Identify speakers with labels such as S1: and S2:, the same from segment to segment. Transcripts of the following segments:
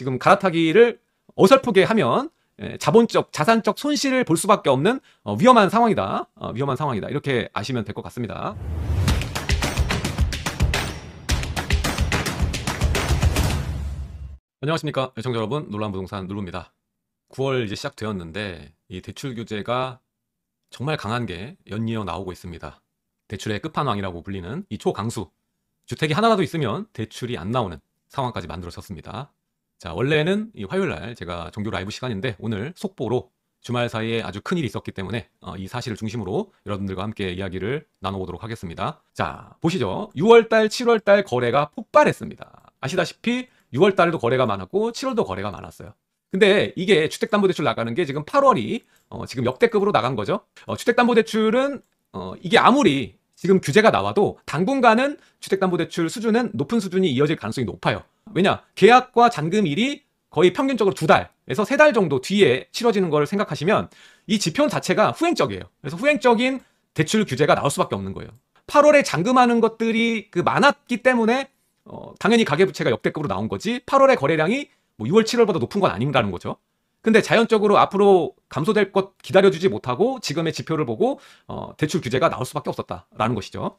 S1: 지금 갈아타기를 어설프게 하면 예, 자본적, 자산적 손실을 볼 수밖에 없는 어, 위험한 상황이다. 어, 위험한 상황이다. 이렇게 아시면 될 것 같습니다. 안녕하십니까 애청자 여러분 놀란 부동산 누릅니다 9월 이제 시작되었는데 이 대출 규제가 정말 강한 게 연이어 나오고 있습니다. 대출의 끝판왕이라고 불리는 이 초강수 주택이 하나라도 있으면 대출이 안 나오는 상황까지 만들어졌습니다. 자, 원래는 이 화요일 날 제가 종교 라이브 시간인데 오늘 속보로 주말 사이에 아주 큰 일이 있었기 때문에 어, 이 사실을 중심으로 여러분들과 함께 이야기를 나눠보도록 하겠습니다. 자, 보시죠. 6월달, 7월달 거래가 폭발했습니다. 아시다시피 6월달에도 거래가 많았고 7월도 거래가 많았어요. 근데 이게 주택담보대출 나가는 게 지금 8월이 어, 지금 역대급으로 나간 거죠. 어, 주택담보대출은 어, 이게 아무리 지금 규제가 나와도 당분간은 주택담보대출 수준은 높은 수준이 이어질 가능성이 높아요. 왜냐? 계약과 잔금일이 거의 평균적으로 두 달에서 세 달 정도 뒤에 치러지는 걸 생각하시면 이 지표 자체가 후행적이에요. 그래서 후행적인 대출 규제가 나올 수밖에 없는 거예요. 8월에 잔금하는 것들이 그 많았기 때문에 어, 당연히 가계부채가 역대급으로 나온 거지 8월에 거래량이 뭐 6월 7월보다 높은 건 아니라는 거죠. 근데 자연적으로 앞으로 감소될 것 기다려주지 못하고 지금의 지표를 보고 어, 대출 규제가 나올 수밖에 없었다라는 것이죠.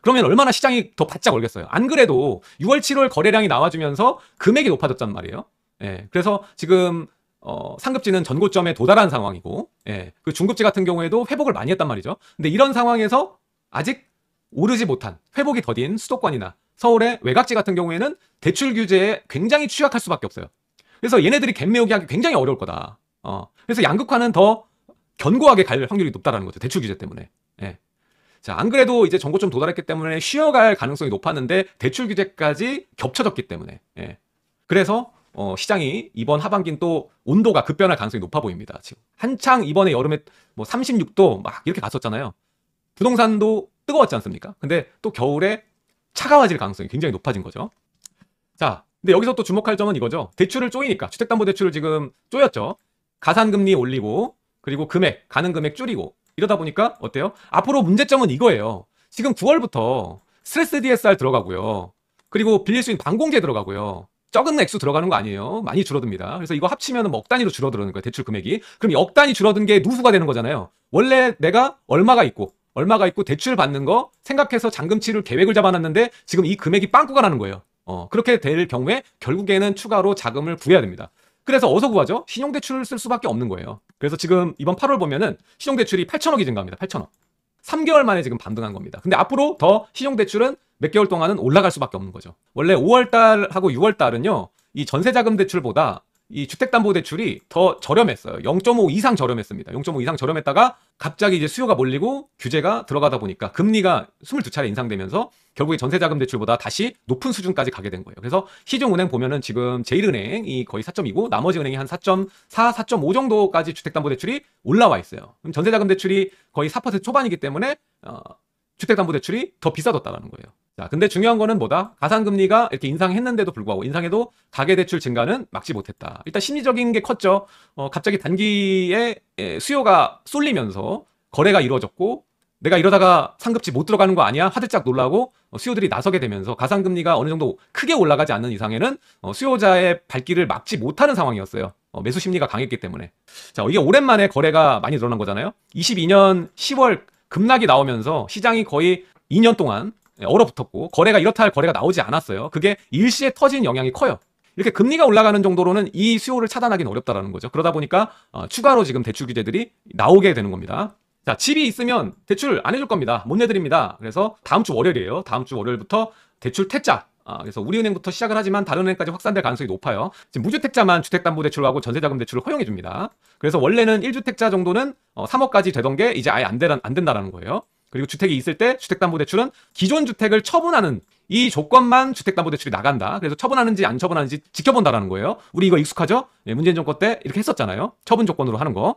S1: 그러면 얼마나 시장이 더 바짝 올겠어요. 안 그래도 6월, 7월 거래량이 나와주면서 금액이 높아졌단 말이에요. 예, 그래서 지금 어, 상급지는 전고점에 도달한 상황이고 예, 그 중급지 같은 경우에도 회복을 많이 했단 말이죠. 근데 이런 상황에서 아직 오르지 못한 회복이 더딘 수도권이나 서울의 외곽지 같은 경우에는 대출 규제에 굉장히 취약할 수밖에 없어요. 그래서 얘네들이 갭매우기 하기 굉장히 어려울 거다. 어. 그래서 양극화는 더 견고하게 갈 확률이 높다라는 거죠. 대출 규제 때문에. 예. 자, 안 그래도 이제 정고좀 도달했기 때문에 쉬어갈 가능성이 높았는데 대출 규제까지 겹쳐졌기 때문에. 예. 그래서 어, 시장이 이번 하반기는 또 온도가 급변할 가능성이 높아 보입니다. 지금 한창 이번에 여름에 뭐 36도 막 이렇게 갔었잖아요. 부동산도 뜨거웠지 않습니까? 근데 또 겨울에 차가워질 가능성이 굉장히 높아진 거죠. 자, 근데 여기서 또 주목할 점은 이거죠. 대출을 쪼이니까 주택담보대출을 지금 쪼였죠. 가산금리 올리고 그리고 금액 가는 금액 줄이고 이러다 보니까 어때요? 앞으로 문제점은 이거예요. 지금 9월부터 스트레스 DSR 들어가고요. 그리고 빌릴 수 있는 반공제 들어가고요. 적은 액수 들어가는 거 아니에요. 많이 줄어듭니다. 그래서 이거 합치면 뭐억 단위로 줄어드는 거예요. 대출 금액이. 그럼 억 단위 줄어든 게 누수가 되는 거잖아요. 원래 내가 얼마가 있고 얼마가 있고 대출 받는 거 생각해서 잔금치를 계획을 잡아놨는데 지금 이 금액이 빵꾸가 나는 거예요. 어, 그렇게 될 경우에 결국에는 추가로 자금을 구해야 됩니다. 그래서 어서 구하죠? 신용대출을 쓸 수밖에 없는 거예요. 그래서 지금 이번 8월 보면은 신용대출이 8천억이 증가합니다. 8천억. 3개월 만에 지금 반등한 겁니다. 근데 앞으로 더 신용대출은 몇 개월 동안은 올라갈 수밖에 없는 거죠. 원래 5월달하고 6월달은요, 이 전세자금 대출보다 이 주택담보대출이 더 저렴했어요. 0.5 이상 저렴했습니다. 0.5 이상 저렴했다가 갑자기 이제 수요가 몰리고 규제가 들어가다 보니까 금리가 22차례 인상되면서 결국에 전세자금 대출보다 다시 높은 수준까지 가게 된 거예요. 그래서 시중은행 보면은 지금 제일은행이 거의 4 2이고 나머지 은행이 한 4.4, 4.5 정도까지 주택담보대출이 올라와 있어요. 그럼 전세자금 대출이 거의 4% 초반이기 때문에 어, 주택담보대출이 더 비싸졌다라는 거예요. 자, 근데 중요한 거는 뭐다? 가상금리가 이렇게 인상했는데도 불구하고 인상해도 가계대출 증가는 막지 못했다. 일단 심리적인 게 컸죠. 어, 갑자기 단기에 수요가 쏠리면서 거래가 이루어졌고 내가 이러다가 상급지 못 들어가는 거 아니야? 화들짝 놀라고 어, 수요들이 나서게 되면서 가상금리가 어느 정도 크게 올라가지 않는 이상에는 어, 수요자의 발길을 막지 못하는 상황이었어요. 어, 매수 심리가 강했기 때문에. 자, 이게 오랜만에 거래가 많이 늘어난 거잖아요. 22년 10월 급락이 나오면서 시장이 거의 2년 동안 예, 얼어붙었고 거래가 이렇다 할 거래가 나오지 않았어요. 그게 일시에 터진 영향이 커요. 이렇게 금리가 올라가는 정도로는 이 수요를 차단하기는 어렵다라는 거죠. 그러다 보니까 어, 추가로 지금 대출 규제들이 나오게 되는 겁니다. 자, 집이 있으면 대출 안 해줄 겁니다. 못 내드립니다. 그래서 다음 주 월요일이에요. 다음 주 월요일부터 대출 퇴짜. 아, 그래서 우리은행부터 시작을 하지만 다른 은행까지 확산될 가능성이 높아요. 지금 무주택자만 주택담보대출하고 전세자금대출을 허용해 줍니다. 그래서 원래는 1주택자 정도는 어, 3억까지 되던 게 이제 아예 안, 되, 안 된다라는 거예요. 그리고 주택이 있을 때 주택담보대출은 기존 주택을 처분하는 이 조건만 주택담보대출이 나간다. 그래서 처분하는지 안 처분하는지 지켜본다라는 거예요. 우리 이거 익숙하죠? 예, 문재인 정권 때 이렇게 했었잖아요. 처분 조건으로 하는 거.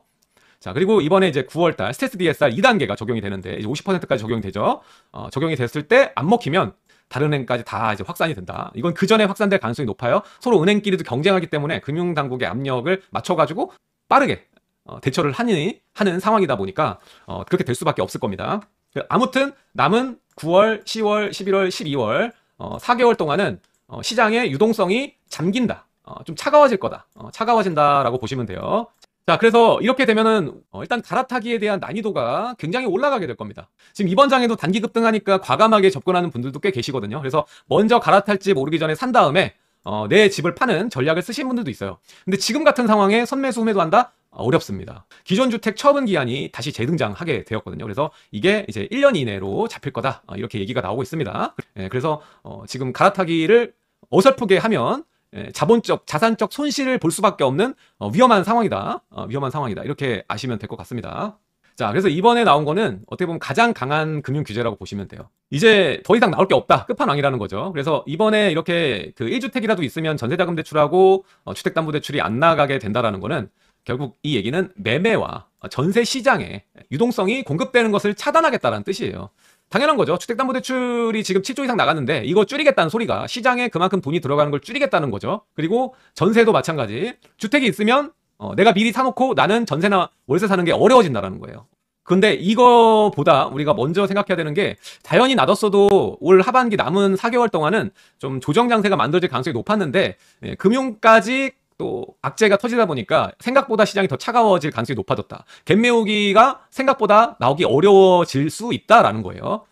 S1: 자, 그리고 이번에 이제 9월달 스트레스 DSR 2단계가 적용이 되는데 이제 50%까지 적용이 되죠. 어, 적용이 됐을 때 안 먹히면 다른 은행까지 다 이제 확산이 된다. 이건 그 전에 확산될 가능성이 높아요. 서로 은행끼리도 경쟁하기 때문에 금융당국의 압력을 맞춰가지고 빠르게 어, 대처를 하니 하는 상황이다 보니까 어, 그렇게 될 수밖에 없을 겁니다. 아무튼 남은 9월, 10월, 11월, 12월 어, 4개월 동안은 어, 시장의 유동성이 잠긴다. 어, 좀 차가워질 거다. 어, 차가워진다라고 보시면 돼요. 자, 그래서 이렇게 되면은 어, 일단 갈아타기에 대한 난이도가 굉장히 올라가게 될 겁니다. 지금 이번 장에도 단기 급등하니까 과감하게 접근하는 분들도 꽤 계시거든요. 그래서 먼저 갈아탈지 모르기 전에 산 다음에 어, 내 집을 파는 전략을 쓰신 분들도 있어요. 근데 지금 같은 상황에 선매수 후매도 한다? 아, 어렵습니다. 기존 주택 처분 기한이 다시 재등장하게 되었거든요. 그래서 이게 이제 1년 이내로 잡힐 거다 아, 이렇게 얘기가 나오고 있습니다. 예, 그래서 어, 지금 갈아타기를 어설프게 하면 예, 자본적 자산적 손실을 볼 수밖에 없는 어, 위험한 상황이다. 어, 위험한 상황이다. 이렇게 아시면 될 것 같습니다. 자, 그래서 이번에 나온 거는 어떻게 보면 가장 강한 금융 규제라고 보시면 돼요. 이제 더 이상 나올 게 없다. 끝판왕이라는 거죠. 그래서 이번에 이렇게 그 1주택이라도 있으면 전세자금 대출하고 주택담보대출이 안 나가게 된다라는 거는 결국 이 얘기는 매매와 전세 시장에 유동성이 공급되는 것을 차단하겠다는 뜻이에요. 당연한 거죠. 주택담보대출이 지금 7조 이상 나갔는데 이거 줄이겠다는 소리가 시장에 그만큼 돈이 들어가는 걸 줄이겠다는 거죠. 그리고 전세도 마찬가지. 주택이 있으면 어, 내가 미리 사놓고 나는 전세나 월세 사는 게 어려워진다라는 거예요. 근데 이거보다 우리가 먼저 생각해야 되는 게 자연이 놔뒀어도 올 하반기 남은 4개월 동안은 좀 조정 장세가 만들어질 가능성이 높았는데 예, 금융까지 또 악재가 터지다 보니까 생각보다 시장이 더 차가워질 가능성이 높아졌다. 갭매우기가 생각보다 나오기 어려워질 수 있다라는 거예요.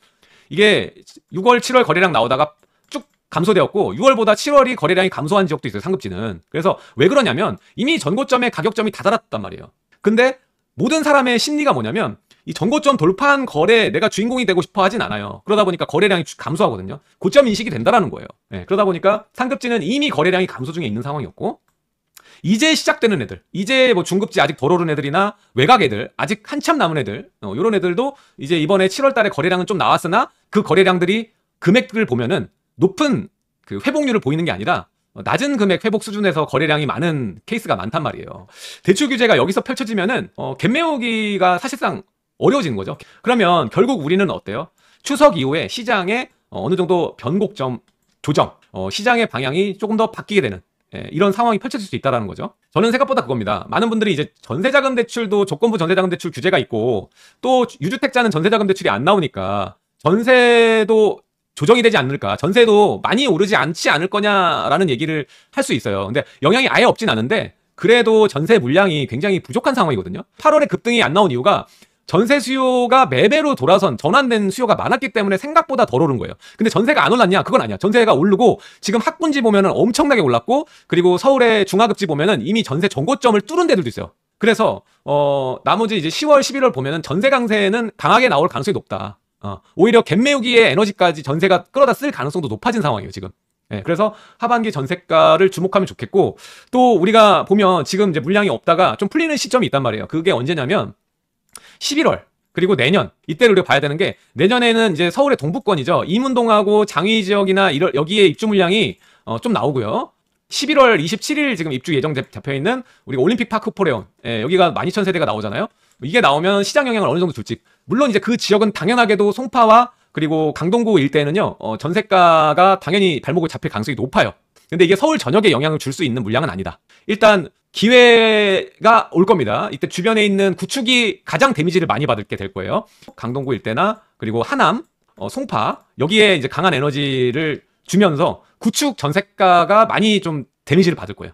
S1: 이게 6월, 7월 거래량 나오다가 쭉 감소되었고 6월보다 7월이 거래량이 감소한 지역도 있어요. 상급지는. 그래서 왜 그러냐면 이미 전고점의 가격점이 다 달았단 말이에요. 근데 모든 사람의 심리가 뭐냐면 이 전고점 돌파한 거래 내가 주인공이 되고 싶어 하진 않아요. 그러다 보니까 거래량이 감소하거든요. 고점 인식이 된다라는 거예요. 네, 그러다 보니까 상급지는 이미 거래량이 감소 중에 있는 상황이었고 이제 시작되는 애들, 이제 뭐 중급지 아직 덜 오른 애들이나 외곽 애들, 아직 한참 남은 애들, 어, 이런 애들도 이제 이번에 7월 달에 거래량은 좀 나왔으나 그 거래량들이 금액을 보면은 높은 그 회복률을 보이는 게 아니라 어, 낮은 금액 회복 수준에서 거래량이 많은 케이스가 많단 말이에요. 대출 규제가 여기서 펼쳐지면은 어, 갭매우기가 사실상 어려워지는 거죠. 그러면 결국 우리는 어때요? 추석 이후에 시장에 어, 어느 정도 변곡점 조정, 어, 시장의 방향이 조금 더 바뀌게 되는 예, 이런 상황이 펼쳐질 수 있다라는 거죠. 저는 생각보다 그겁니다. 많은 분들이 이제 전세자금 대출도 조건부 전세자금 대출 규제가 있고 또 유주택자는 전세자금 대출이 안 나오니까 전세도 조정이 되지 않을까 전세도 많이 오르지 않지 않을 거냐라는 얘기를 할 수 있어요. 근데 영향이 아예 없진 않은데 그래도 전세 물량이 굉장히 부족한 상황이거든요. 8월에 급등이 안 나온 이유가 전세 수요가 매매로 돌아선 전환된 수요가 많았기 때문에 생각보다 덜 오른 거예요. 근데 전세가 안 올랐냐? 그건 아니야. 전세가 오르고 지금 학군지 보면은 엄청나게 올랐고 그리고 서울의 중하급지 보면은 이미 전세 전고점을 뚫은 데들도 있어요. 그래서 어 나머지 이제 10월, 11월 보면은 전세 강세는 강하게 나올 가능성이 높다. 어, 오히려 갭매우기의 에너지까지 전세가 끌어다 쓸 가능성도 높아진 상황이에요, 지금. 네, 그래서 하반기 전세가를 주목하면 좋겠고 또 우리가 보면 지금 이제 물량이 없다가 좀 풀리는 시점이 있단 말이에요. 그게 언제냐면 11월 그리고 내년 이때를 우리가 봐야 되는 게 내년에는 이제 서울의 동북권이죠 이문동하고 장위 지역이나 이럴, 여기에 입주 물량이 어, 좀 나오고요. 11월 27일 지금 입주 예정 잡혀 있는 우리가 올림픽 파크 포레온 예, 여기가 12,000세대가 나오잖아요. 이게 나오면 시장 영향을 어느 정도 줄지 물론 이제 그 지역은 당연하게도 송파와 그리고 강동구 일대는요 에 어, 전세가가 당연히 발목을 잡힐 가능성이 높아요. 근데 이게 서울 전역에 영향을 줄 수 있는 물량은 아니다. 일단 기회가 올 겁니다. 이때 주변에 있는 구축이 가장 데미지를 많이 받게 을될 거예요. 강동구 일대나 그리고 하남, 어, 송파 여기에 이제 강한 에너지를 주면서 구축 전세가가 많이 좀 데미지를 받을 거예요.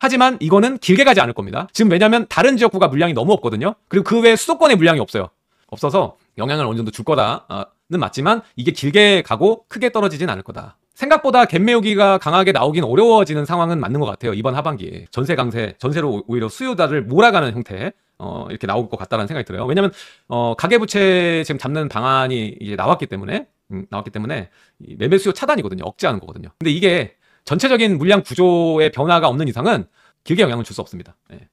S1: 하지만 이거는 길게 가지 않을 겁니다. 지금 왜냐하면 다른 지역구가 물량이 너무 없거든요. 그리고 그 외 수도권에 물량이 없어요. 없어서 영향을 어느 정도 줄 거다는 맞지만 이게 길게 가고 크게 떨어지진 않을 거다. 생각보다 갭매우기가 강하게 나오긴 어려워지는 상황은 맞는 것 같아요. 이번 하반기에 전세 강세, 전세로 오히려 수요자를 몰아가는 형태 어, 이렇게 나올 것 같다는 생각이 들어요. 왜냐하면 어, 가계부채 지금 잡는 방안이 이제 나왔기 때문에 음, 나왔기 때문에 매매 수요 차단이거든요. 억제하는 거거든요. 근데 이게 전체적인 물량 구조의 변화가 없는 이상은 길게 영향을 줄 수 없습니다. 예.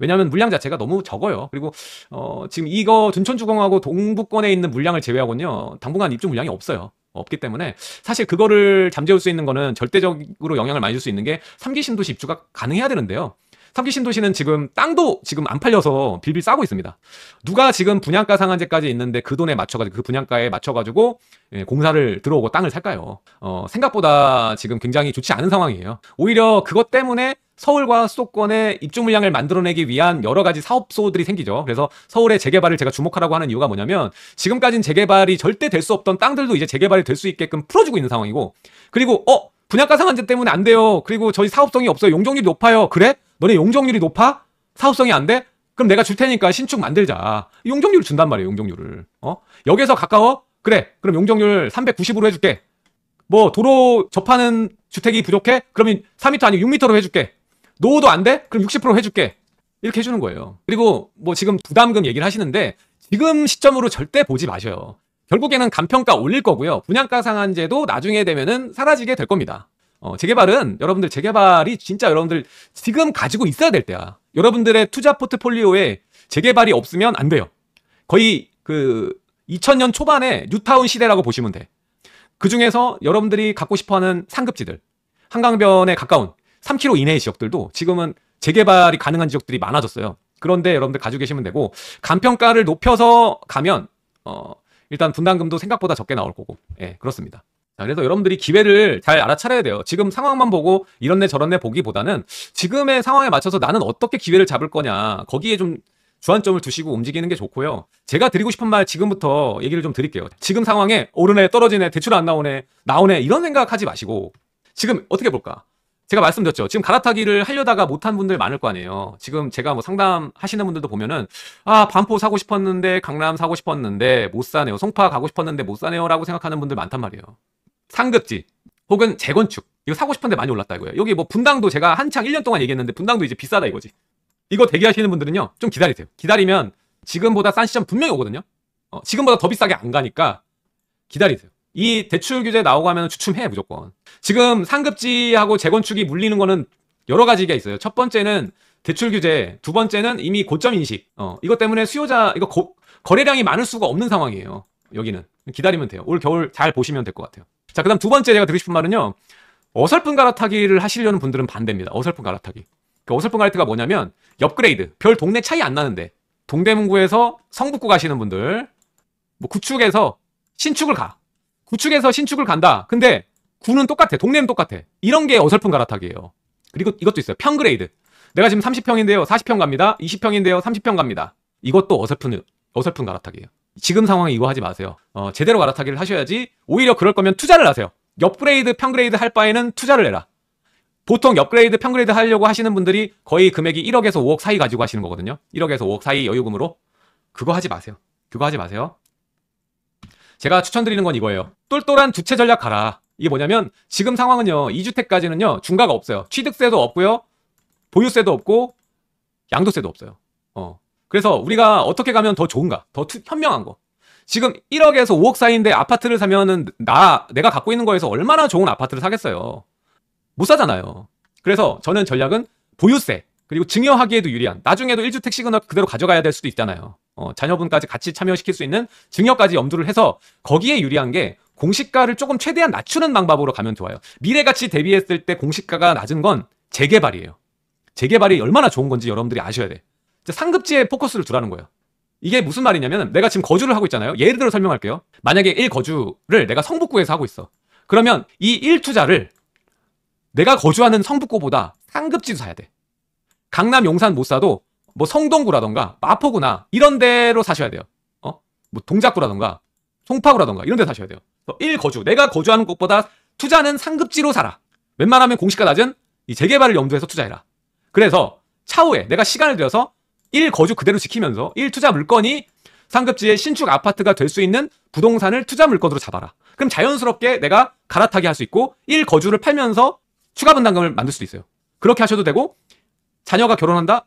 S1: 왜냐하면 물량 자체가 너무 적어요. 그리고 어, 지금 이거 둔촌주공하고 동북권에 있는 물량을 제외하고는요 당분간 입주 물량이 없어요. 없기 때문에 사실 그거를 잠재울 수 있는 거는 절대적으로 영향을 많이 줄 수 있는 게 3기 신도시 입주가 가능해야 되는데요. 3기 신도시는 지금 땅도 지금 안 팔려서 빌빌 싸고 있습니다. 누가 지금 분양가 상한제까지 있는데 그 돈에 맞춰가지고 그 분양가에 맞춰가지고 예, 공사를 들어오고 땅을 살까요? 어, 생각보다 지금 굉장히 좋지 않은 상황이에요. 오히려 그것 때문에 서울과 수도권에 입주 물량을 만들어내기 위한 여러 가지 사업소들이 생기죠. 그래서 서울의 재개발을 제가 주목하라고 하는 이유가 뭐냐면 지금까지는 재개발이 절대 될 수 없던 땅들도 이제 재개발이 될 수 있게끔 풀어주고 있는 상황이고 그리고 어 분양가 상한제 때문에 안 돼요. 그리고 저희 사업성이 없어요. 용적률이 높아요. 그래? 너네 용적률이 높아? 사업성이 안 돼? 그럼 내가 줄 테니까 신축 만들자. 용적률을 준단 말이에요. 용적률을. 어? 여기에서 가까워? 그래. 그럼 용적률 390으로 해줄게. 뭐 도로 접하는 주택이 부족해? 그러면 4m 아니고 6m로 해줄게. 노도 안 돼? 그럼 60% 해줄게. 이렇게 해주는 거예요. 그리고 뭐 지금 부담금 얘기를 하시는데 지금 시점으로 절대 보지 마셔요. 결국에는 간평가 올릴 거고요. 분양가 상한제도 나중에 되면은 사라지게 될 겁니다. 어, 재개발은 여러분들 재개발이 진짜 여러분들 지금 가지고 있어야 될 때야. 여러분들의 투자 포트폴리오에 재개발이 없으면 안 돼요. 거의 그 2000년 초반에 뉴타운 시대라고 보시면 돼. 그 중에서 여러분들이 갖고 싶어 하는 상급지들, 한강변에 가까운 3km 이내의 지역들도 지금은 재개발이 가능한 지역들이 많아졌어요. 그런데 여러분들 가지고 계시면 되고 간평가를 높여서 가면 어 일단 분담금도 생각보다 적게 나올 거고 예 그렇습니다. 자, 그래서 여러분들이 기회를 잘 알아차려야 돼요. 지금 상황만 보고 이런 내 저런 내 보기보다는 지금의 상황에 맞춰서 나는 어떻게 기회를 잡을 거냐 거기에 좀 주안점을 두시고 움직이는 게 좋고요. 제가 드리고 싶은 말 지금부터 얘기를 좀 드릴게요. 지금 상황에 오르네 떨어지네 대출 안 나오네 나오네 이런 생각하지 마시고 지금 어떻게 볼까? 제가 말씀드렸죠. 지금 갈아타기를 하려다가 못한 분들 많을 거 아니에요. 지금 제가 뭐 상담하시는 분들도 보면은 아 반포 사고 싶었는데 강남 사고 싶었는데 못 사네요. 송파 가고 싶었는데 못 사네요라고 생각하는 분들 많단 말이에요. 상급지 혹은 재건축 이거 사고 싶은데 많이 올랐다 이거예요. 여기 뭐 분당도 제가 한창 1년 동안 얘기했는데 분당도 이제 비싸다 이거지. 이거 대기하시는 분들은요 좀 기다리세요. 기다리면 지금보다 싼 시점 분명히 오거든요. 어, 지금보다 더 비싸게 안 가니까 기다리세요. 이 대출 규제 나오고 하면 추춤해 무조건. 지금 상급지하고 재건축이 물리는 거는 여러 가지가 있어요. 첫 번째는 대출 규제, 두 번째는 이미 고점 인식. 어, 이것 때문에 수요자 이거 고, 거래량이 많을 수가 없는 상황이에요. 여기는 기다리면 돼요. 올 겨울 잘 보시면 될 것 같아요. 자, 그다음 두 번째 제가 드리고 싶은 말은요. 어설픈 갈아타기를 하시려는 분들은 반대입니다. 어설픈 갈아타기. 그 어설픈 갈아타기가 뭐냐면 옆그레이드별 동네 차이 안 나는데 동대문구에서 성북구 가시는 분들, 뭐 구축에서 신축을 가. 구축에서 신축을 간다. 근데 구는 똑같아. 동네는 똑같아. 이런 게 어설픈 갈아타기예요. 그리고 이것도 있어요. 평그레이드. 내가 지금 30평인데요. 40평 갑니다. 20평인데요. 30평 갑니다. 이것도 어설픈 어설픈 갈아타기예요. 지금 상황에 이거 하지 마세요. 어, 제대로 갈아타기를 하셔야지 오히려 그럴 거면 투자를 하세요. 옆그레이드, 평그레이드 할 바에는 투자를 해라. 보통 옆그레이드, 평그레이드 하려고 하시는 분들이 거의 금액이 1억에서 5억 사이 가지고 하시는 거거든요. 1억에서 5억 사이 여유금으로. 그거 하지 마세요. 그거 하지 마세요. 제가 추천드리는 건 이거예요. 똘똘한 주체 전략 가라. 이게 뭐냐면 지금 상황은요. 2주택까지는요. 중가가 없어요. 취득세도 없고요. 보유세도 없고 양도세도 없어요. 어. 그래서 우리가 어떻게 가면 더 좋은가? 더 투, 현명한 거. 지금 1억에서 5억 사이인데 아파트를 사면은 나 내가 갖고 있는 거에서 얼마나 좋은 아파트를 사겠어요. 못 사잖아요. 그래서 저는 전략은 보유세 그리고 증여하기에도 유리한 나중에도 1주택 시그널 그대로 가져가야 될 수도 있잖아요. 어, 자녀분까지 같이 참여시킬 수 있는 증여까지 염두를 해서 거기에 유리한 게 공시가를 조금 최대한 낮추는 방법으로 가면 좋아요. 미래같이 대비했을 때 공시가가 낮은 건 재개발이에요. 재개발이 얼마나 좋은 건지 여러분들이 아셔야 돼. 상급지에 포커스를 두라는 거예요. 이게 무슨 말이냐면 내가 지금 거주를 하고 있잖아요. 예를 들어 설명할게요. 만약에 1거주를 내가 성북구에서 하고 있어. 그러면 이 1투자를 내가 거주하는 성북구보다 상급지도 사야 돼. 강남 용산 못 사도 뭐 성동구라던가 마포구나 이런 데로 사셔야 돼요. 어? 뭐 동작구라던가 송파구라던가 이런 데 사셔야 돼요. 1거주, 내가 거주하는 곳보다 투자는 상급지로 사라. 웬만하면 공시가 낮은 이 재개발을 염두해서 투자해라. 그래서 차후에 내가 시간을 들여서 1거주 그대로 지키면서 1투자 물건이 상급지의 신축 아파트가 될 수 있는 부동산을 투자 물건으로 잡아라. 그럼 자연스럽게 내가 갈아타게 할 수 있고 1거주를 팔면서 추가 분담금을 만들 수도 있어요. 그렇게 하셔도 되고 자녀가 결혼한다?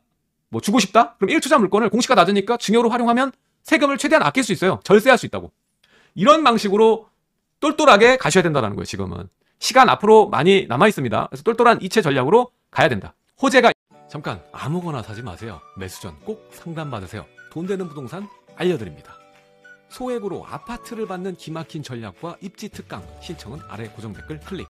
S1: 뭐 주고 싶다? 그럼 1투자 물건을 공시가 낮으니까 증여로 활용하면 세금을 최대한 아낄 수 있어요. 절세할 수 있다고. 이런 방식으로 똘똘하게 가셔야 된다는 거예요, 지금은. 시간 앞으로 많이 남아 있습니다. 그래서 똘똘한 이체 전략으로 가야 된다. 호재가 잠깐 아무거나 사지 마세요. 매수 전꼭 상담 받으세요. 돈 되는 부동산 알려드립니다. 소액으로 아파트를 받는 기막힌 전략과 입지 특강 신청은 아래 고정 댓글 클릭.